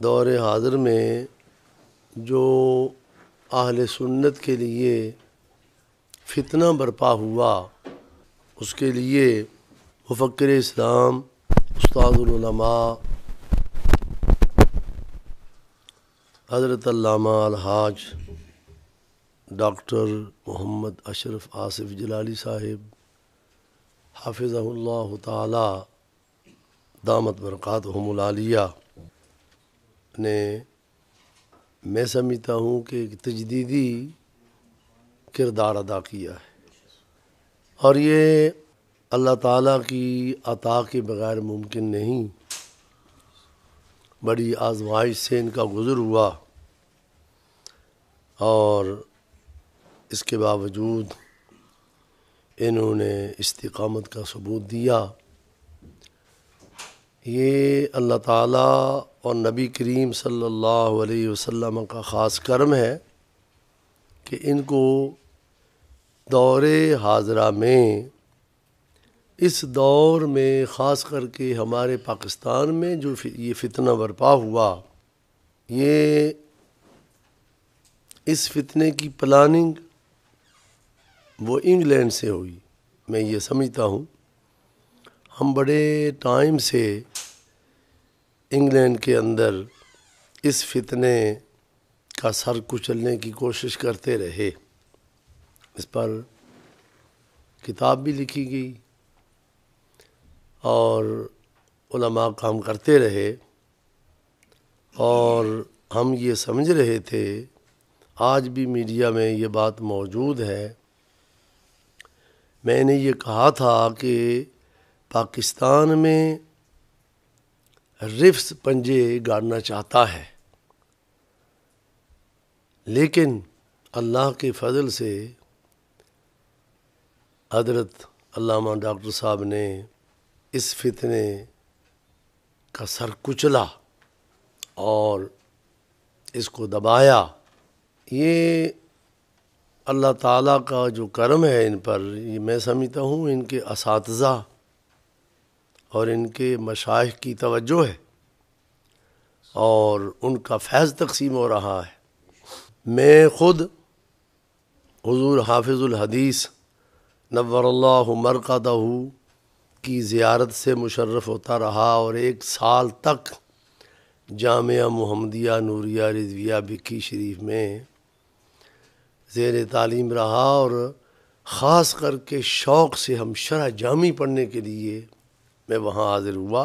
दौर हाज़र में जो आहल सुन्नत के लिए फितना बरपा हुआ उसके लिए मुफ़र इस्लाम उस्तादलमा हज़रत हाज डॉक्टर मोहम्मद अशरफ आसिफ जलाली साहिब हाफिज़ल्ला ताली दामत बरक़ात हमलिया अपने मैं समझता हूँ कि एक तजदीदी किरदार अदा किया है और ये अल्लाह ताला की अता के बग़ैर मुमकिन नहीं बड़ी आजमाइश से इनका गुज़र हुआ और इसके बावजूद इन्होंने इस्तकामत का सबूत दिया ये अल्लाह ताला और नबी करीम सल्लल्लाहु अलैहि वसल्लम का ख़ास कर्म है कि इनको दौर हाजरा में इस दौर में ख़ास करके हमारे पाकिस्तान में जो ये फितना बरपा हुआ ये इस फितने की प्लानिंग वो इंग्लैंड से हुई मैं ये समझता हूँ हम बड़े टाइम से इंग्लैंड के अंदर इस फितने का सर कुचलने की कोशिश करते रहे इस पर किताब भी लिखी गई और उलमा काम करते रहे और हम ये समझ रहे थे आज भी मीडिया में ये बात मौजूद है मैंने ये कहा था कि पाकिस्तान में रिफ्स पंजे गाड़ना चाहता है लेकिन अल्लाह के फजल से हजरत अल्लामा डॉक्टर साहब ने इस फितने का सर कुचला और इसको दबाया ये अल्लाह ताला का जो कर्म है इन पर ये मैं समझता हूँ इनके इस और इनके मशाइ की तवज्जो है और उनका फैज़ तकसीम हो रहा है मैं ख़ुद हजूर हाफिज़ुलहदीस नवरल्ला मरकदह की ज़्यारत से मुशर्रफ होता रहा और एक साल तक जामिया महमदिया नूरिया रिजविया बिक्की शरीफ में ज़ेर तालीम रहा और ख़ास करके शौक़ से हम शरा जामी पढ़ने के लिए मैं वहाँ हाजिर हुआ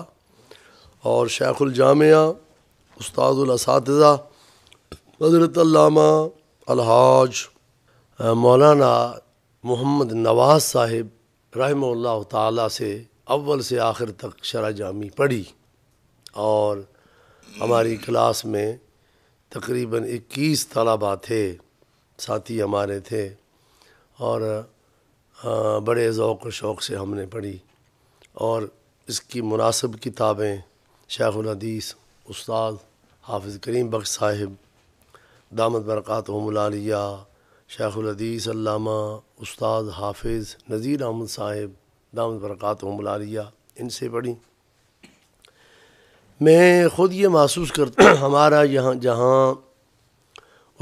और शेखुलजामिया उस्तादा हज़रत अलहाज मौलाना मोहम्मद नवाज साहिब रहम ताला से अव्वल से आखिर तक शरा जामी पढ़ी और हमारी क्लास में तकरीबन 21 तलबा थे साथी हमारे थे और बड़े ओक़ शौक़ से हमने पढ़ी और इसकी मुनासिब किताबें शेखुलदीस उस्ताद हाफिज़ करीम बख्श साहिब दामद बरक़ात हमलिया शेखुलदीस अल्लामा उस्ताद हाफिज़ नज़ीर अहमद साहिब दामद बरक़ात हमलिया इनसे पढ़ी मैं ख़ुद ये महसूस करता हमारा यहाँ जहाँ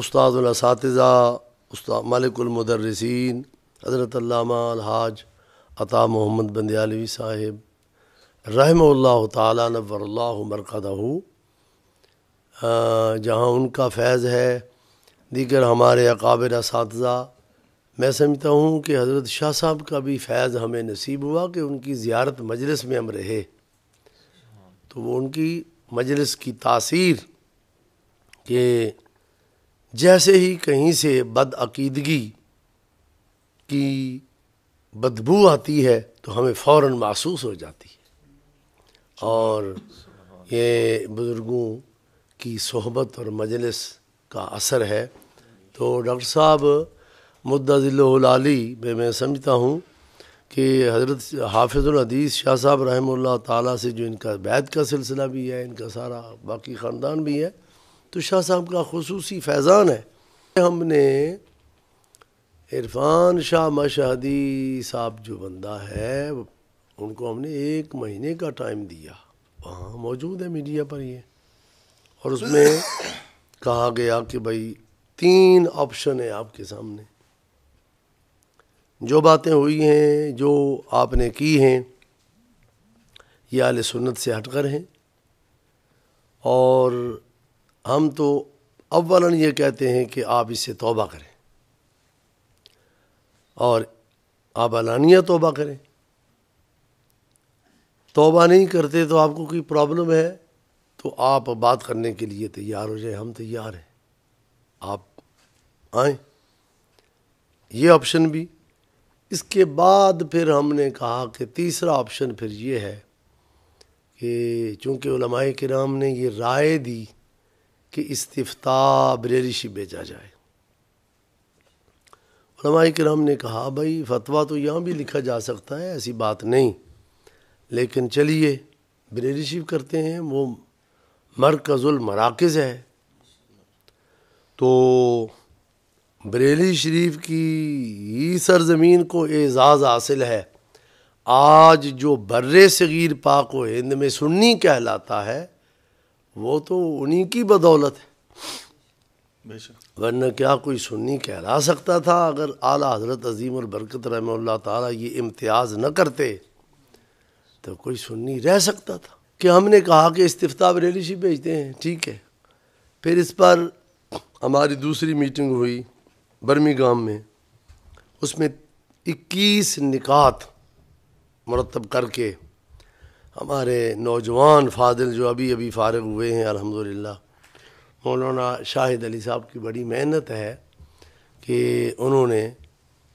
उस्तादुलसातज़ा उस्ताद मालिकमदरसिन हज़रत अल्लामा हाज अता मोहम्मद बंदयालवी साहिब रहम्ला तवरल्ला मरकद जहाँ उनका फैज़ है दीगर हमारे अकाबर इस मैं समझता हूँ कि हज़रत शाह साहब का भी फैज़ हमें नसीब हुआ कि उनकी ज़्यारत मजलिस में हम रहे तो वो उनकी मजलिस की तासीर के जैसे ही कहीं से बदअकीदगी की बदबू आती है तो हमें फ़ौर महसूस हो जाती है और ये बुज़ुर्गों की सोहबत और मजलिस का असर है तो डॉक्टर साहब मुद्दा ज़िल्लाली में मैं समझता हूँ कि हज़रत हाफिज़ुलहदीस शाह साहब रहम ताला से जो इनका बैत का सिलसिला भी है इनका सारा बाकी ख़ानदान भी है तो शाह साहब का खसूस फैज़ान है हमने इरफान शाह मशहदी साहब जो बंदा है उनको हमने एक महीने का टाइम दिया वहाँ मौजूद है मीडिया पर ये और उसमें कहा गया कि भाई तीन ऑप्शन है आपके सामने जो बातें हुई हैं जो आपने की हैं ये आल सुन्नत से हटकर हैं और हम तो अव्वलन ये कहते हैं कि आप इससे तौबा करें और आप अलानिया तौबा करें तोबा नहीं करते तो आपको कोई प्रॉब्लम है तो आप बात करने के लिए तैयार हो जाए हम तैयार हैं आप आए ये ऑप्शन भी इसके बाद फिर हमने कहा कि तीसरा ऑप्शन फिर ये है कि चूँकि उलमाए कराम ने ये राय दी कि इस्ता ब्रेरिशी भेजा जाए कराम ने कहा भाई फतवा तो यहाँ भी लिखा जा सकता है ऐसी बात नहीं लेकिन चलिए रिसीव करते हैं वो मरकज़ुल मराकज़ है तो बरेली शरीफ की सरज़मीन को एज़ाज़ हासिल है आज जो बर्रे सग़ीर पाक व हिंद में सुन्नी कहलाता है वो तो उन्हीं की बदौलत है वरना क्या कोई सुन्नी कहला सकता था अगर आला हज़रत अज़ीम और बरकत रहम ताली ये इम्तियाज़ न करते तो कोई सुन्नी रह सकता था कि हमने कहा कि इस्तीफ़ा से भेजते हैं ठीक है फिर इस पर हमारी दूसरी मीटिंग हुई बर्मिगाम में उसमें 21 निकात मरतब करके हमारे नौजवान फादिल जो अभी अभी फारग हुए हैं अल्हम्दुलिल्लाह मौलाना शाहिद अली साहब की बड़ी मेहनत है कि उन्होंने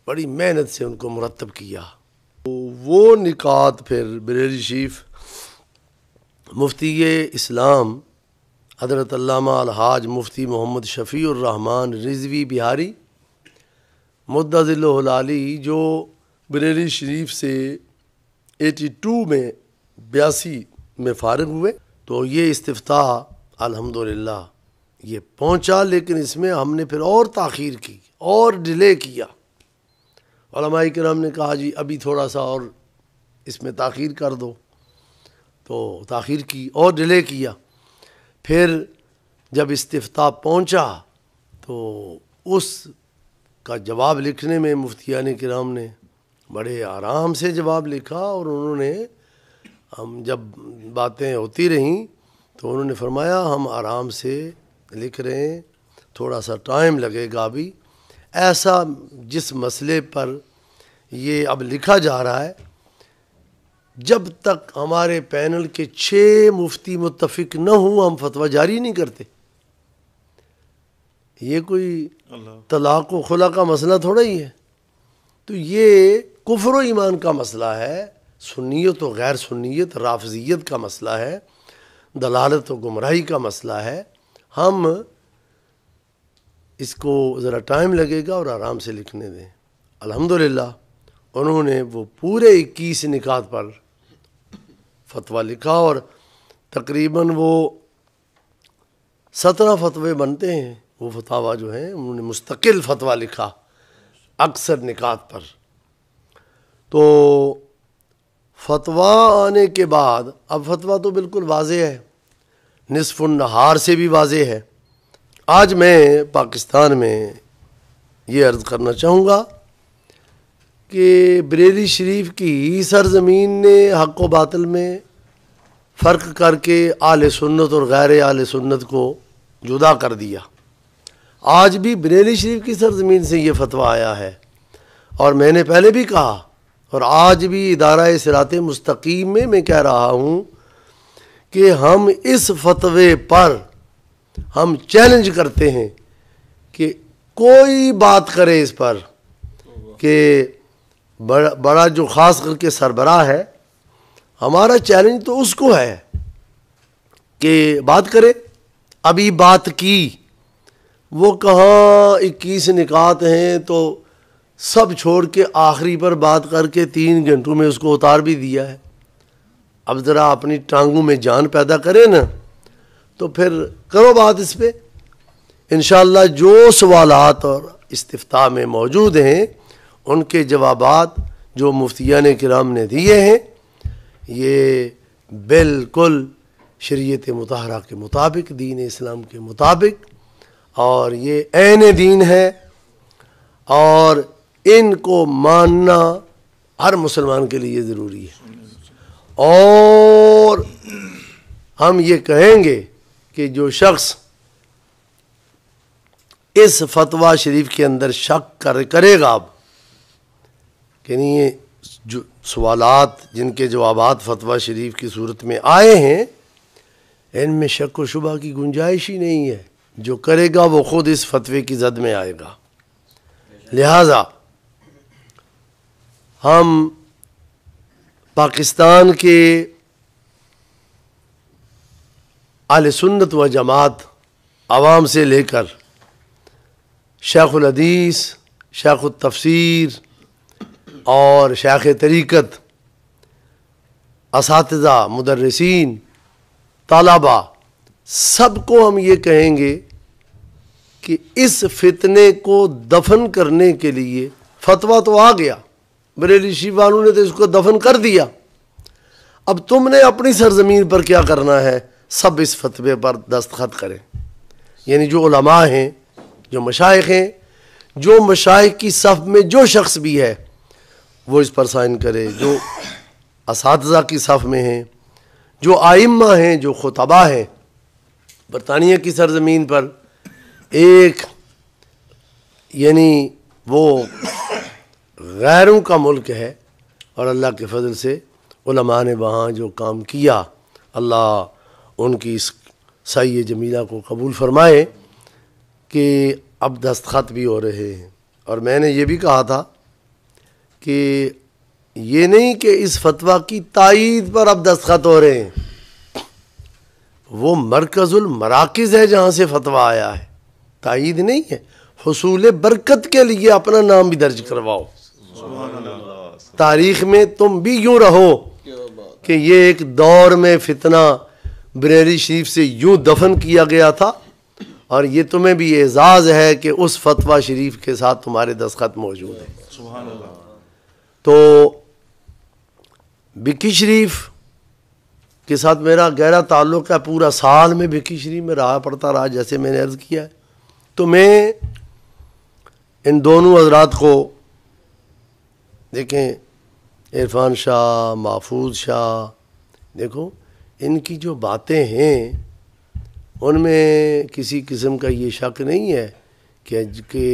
बड़ी मेहनत से उनको मुरतब किया तो वो निकात फिर बरेली शरीफ मुफ्ती इस्लाम हजरत अलहाज मुफ्ती मोहम्मद रहमान रिजवी बिहारी मुद्दाजिल्लाली जो बरेली शरीफ से 82 में बयासी में फारग हुए तो ये इस्तफ़ा अल्हम्दुलिल्लाह ये पहुंचा लेकिन इसमें हमने फिर और ताखीर की और डिले किया ओलमाई कराम ने कहा जी अभी थोड़ा सा और इसमें तखीर कर दो तो तखीर की और डिले किया फिर जब इस्तफ़ा पहुंचा तो उस का जवाब लिखने में ने कराम ने बड़े आराम से जवाब लिखा और उन्होंने हम जब बातें होती रहीं तो उन्होंने फरमाया हम आराम से लिख रहे हैं थोड़ा सा टाइम लगेगा अभी ऐसा जिस मसले पर ये अब लिखा जा रहा है जब तक हमारे पैनल के छः मुफ्ती मुतफिक न हों हम फतवा जारी नहीं करते ये कोई तलाक व खुला का मसला थोड़ा ही है तो ये कुफर ईमान का मसला है सुनीत व गैर सुनीत राफजियत का मसला है दलालत व गुमराही का मसला है हम इसको ज़रा टाइम लगेगा और आराम से लिखने दें अल्हम्दुलिल्लाह उन्होंने वो पूरे इक्कीस निकात पर फतवा लिखा और तकरीबन वो सत्रह फतवे बनते हैं वो फतवा जो है उन्होंने मुस्तकिल फतवा लिखा अक्सर निकात पर तो फतवा आने के बाद अब फतवा तो बिल्कुल वाज है नहार से भी वाज है आज मैं पाकिस्तान में ये अर्ज़ करना चाहूँगा कि बरेली शरीफ की सरज़मीन ने हक व बातल में फ़र्क करके आल सुन्नत और गैर आल सुन्नत को जुदा कर दिया आज भी बरेली शरीफ की सरज़मीन से ये फतवा आया है और मैंने पहले भी कहा और आज भी इदारा सरात मुस्तकीम में मैं कह रहा हूँ कि हम इस फतवे पर हम चैलेंज करते हैं कि कोई बात करे इस पर कि बड़ा बड़ा जो ख़ास करके सरबराह है हमारा चैलेंज तो उसको है कि बात करे अभी बात की वो कहाँ इक्कीस निकात हैं तो सब छोड़ के आखिरी पर बात करके तीन घंटों में उसको उतार भी दिया है अब ज़रा अपनी टांगों में जान पैदा करें ना तो फिर करो बात इस पर इन जो सवालत और इस्तः में मौजूद हैं उनके जवाब जो ने कराम ने दिए हैं ये बिल्कुल शरीत मतहरा के मुताबिक दीन इस्लाम के मुताबिक और ये एन दीन है और इनको मानना हर मुसलमान के लिए ज़रूरी है और हम ये कहेंगे कि जो शख्स इस फतवा शरीफ के अंदर शक कर करेगा अब कि नहीं ये जो सवालत जिनके जवाबात फतवा शरीफ की सूरत में आए हैं इनमें शक व शुबा की गुंजाइश ही नहीं है जो करेगा वो ख़ुद इस फतवे की जद में आएगा लिहाजा हम पाकिस्तान के अल सुन्नत व जमात आवाम से लेकर शेखुलदीस शेख तफसीर और शेख तरीक़त इस मदरसिन सब सबको हम ये कहेंगे कि इस फितने को दफन करने के लिए फतवा तो आ गया बरेली शिवानू ने तो इसको दफन कर दिया अब तुमने अपनी सरजमीन पर क्या करना है सब इस फतवे पर दस्तखत करें यानी जो उलमा हैं जो मशाइ हैं जो मशाइ की सफ़ में जो शख्स भी है वो इस पर साइन करे जो इस की सफ़ में हैं जो आइम्मा हैं जो खुतबा हैं बरतानिया की सरजमीन पर एक यानी वो गैरों का मुल्क है और अल्लाह के फजल से उलमा ने वहाँ जो काम किया अल्लाह उनकी इस सही जमीला को कबूल फरमाए कि अब दस्तखत भी हो रहे हैं और मैंने ये भी कहा था कि ये नहीं कि इस फतवा की तइद पर अब दस्तखत हो रहे हैं वो मरकज़ुल मराकज़ है जहाँ से फतवा आया है तइद नहीं है हसूल बरकत के लिए अपना नाम भी दर्ज करवाओ तारीख में तुम भी यूँ रहो कि ये एक दौर में फितना बरेली शरीफ से यूँ दफन किया गया था और ये तुम्हें भी एजाज़ है कि उस फतवा शरीफ के साथ तुम्हारे दस्खत मौजूद हैं तो बिक्की शरीफ के साथ मेरा गहरा ताल्लुक है पूरा साल में बिक्की शरीफ में रहा पड़ता रहा जैसे मैंने अर्ज़ किया है तो मैं इन दोनों हजरात को देखें इरफान शाह महफूज शाह देखो इनकी जो बातें हैं उनमें किसी किस्म का ये शक नहीं है कि, के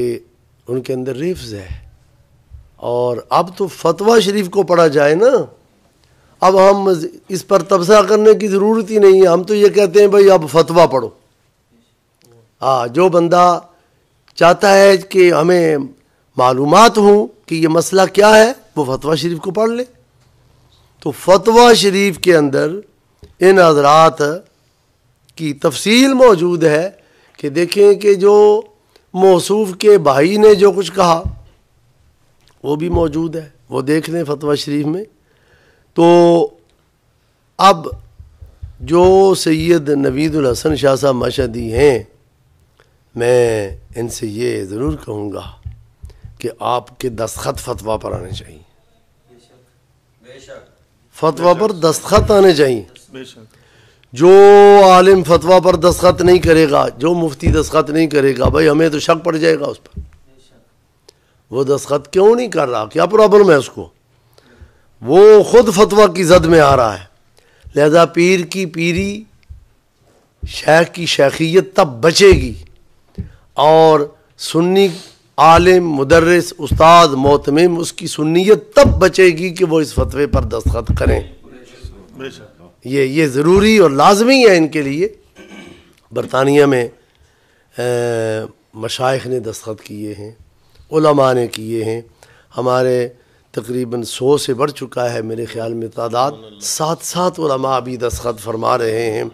उनके अंदर रिफ्स है और अब तो फतवा शरीफ को पढ़ा जाए ना अब हम इस पर तबसा करने की ज़रूरत ही नहीं है हम तो ये कहते हैं भाई अब फतवा पढ़ो हाँ जो बंदा चाहता है कि हमें मालूम हों कि ये मसला क्या है वो फतवा शरीफ को पढ़ ले तो फतवा शरीफ के अंदर इन हजरात की तफसील मौजूद है कि देखें कि जो मौसू के भाई ने जो कुछ कहा वो भी मौजूद है वो देख लें फतवा शरीफ में तो अब जो सैद नवीदुल हसन शाह साहब मशदी हैं मैं इनसे ये ज़रूर कहूँगा कि आपके दस्तखत फतवा पर आने चाहिए फतवा पर दस्तखत आने चाहिए जो आलिम फतवा पर दस्खत नहीं करेगा जो मुफ्ती दस्खत नहीं करेगा भाई हमें तो शक पड़ जाएगा उस पर वो दस्खत क्यों नहीं कर रहा क्या प्रॉब्लम है उसको वो खुद फतवा की जद में आ रहा है लिहाजा पीर की पीरी शेख की शेखियत तब बचेगी और सुन्नी आलिम मुदर्रस उस्ताद मोतम उसकी सुन्नीत तब बचेगी कि वो इस फतवे पर दस्तखत करें बेशक ये ये ज़रूरी और लाजमी है इनके लिए बरतानिया में मशाइ ने दस्तखत किए हैं ने किए हैं हमारे तकरीबन सौ से बढ़ चुका है मेरे ख्याल में तादाद सात सात अभी दस्तखत फरमा रहे हैं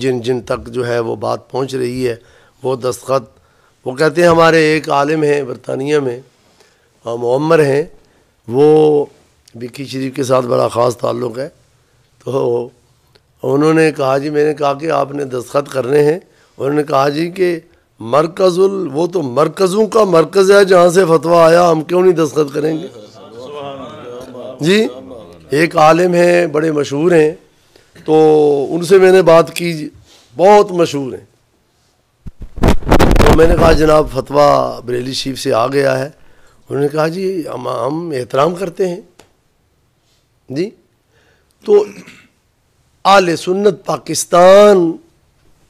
जिन जिन तक जो है वो बात पहुंच रही है वो दस्तखत वो कहते हैं हमारे एक आलिम हैं बरतानिया में मम्मर हैं वो बिकी शरीफ के साथ बड़ा ख़ास ताल्लुक़ है तो उन्होंने कहा जी मैंने कहा कि आपने दस्तखत करने हैं उन्होंने कहा जी कि मरकज़ुल वो तो मरकज़ों का मरकज़ है जहाँ से फतवा आया हम क्यों नहीं दस्तखत करेंगे जी एक आलिम हैं बड़े मशहूर हैं तो उनसे मैंने बात की बहुत मशहूर हैं तो मैंने कहा जनाब फतवा बरेली शरीफ से आ गया है उन्होंने कहा जी हम हम एहतराम करते हैं जी तो आल सुन्नत पाकिस्तान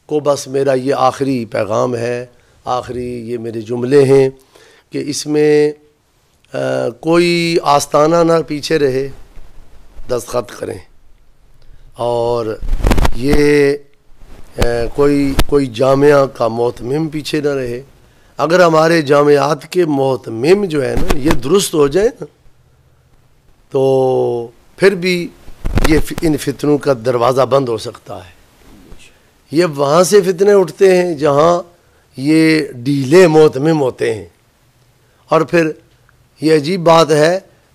को बस मेरा ये आखिरी पैगाम है आखिरी ये मेरे जुमले हैं कि इसमें आ, कोई आस्ताना ना पीछे रहे दस्तखत करें और ये आ, कोई कोई जामिया का मोहतम पीछे ना रहे अगर हमारे जामियात के मोहतम जो है ना ये दुरुस्त हो जाए ना तो फिर भी ये इन फितनों का दरवाज़ा बंद हो सकता है ये वहाँ से फितने उठते हैं जहाँ ये डीले मोतमिम होते हैं और फिर ये अजीब बात है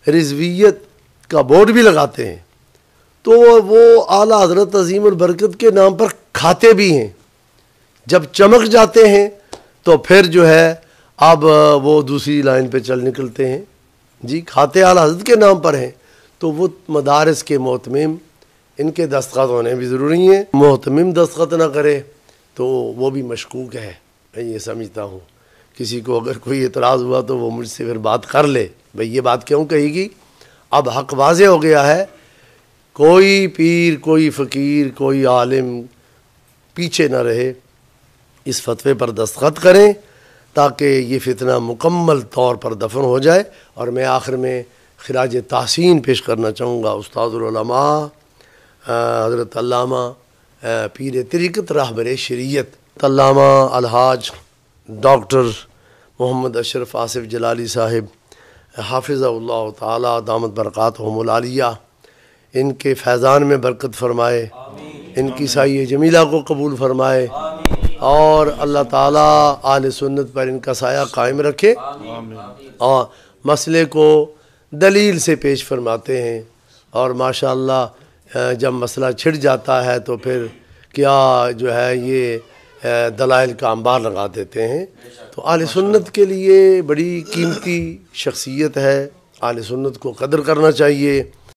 रिजवियत का बोर्ड भी लगाते हैं तो वो आला हजरत अजीम और बरकत के नाम पर खाते भी हैं जब चमक जाते हैं तो फिर जो है अब वो दूसरी लाइन पे चल निकलते हैं जी खाते आला हजरत के नाम पर हैं तो वो मदारस के मोतम इनके दस्तखत होने भी ज़रूरी हैं मोहतम दस्तखत ना करे तो वो भी मशकूक है मैं ये समझता हूँ किसी को अगर कोई एतराज़ हुआ तो वो मुझसे फिर बात कर ले भाई ये बात क्यों कहेगी अब हक वाज हो गया है कोई पीर कोई फ़कीर कोई आलिम पीछे ना रहे इस फतवे पर दस्तखत करें ताकि ये फितना मुकम्मल तौर पर दफन हो जाए और मैं आखिर में खराज तहसिन पेश करना चाहूँगा उस्तादलमा हज़रत अल्लामा पीर तरीक़त राहबर शरीत तलामा अलहाज डॉक्टर मोहम्मद अशरफ आसिफ जलाली साहिब हाफिज़ल्ला तामद बरक़ात मलालिया इनके फैज़ान में बरकत फ़रमाए इनकी साइय जमीला को कबूल फ़रमाए और अल्लाह ताली आल सुन्नत पर इनका साया कायम रखे और मसले को दलील से पेश फरमाते हैं और माशाल्लाह जब मसला छिड़ जाता है तो फिर क्या जो है ये दलाइल का अंबार लगा देते हैं तो आल सुन्नत के लिए बड़ी कीमती शख्सियत है आल सुन्नत को कदर करना चाहिए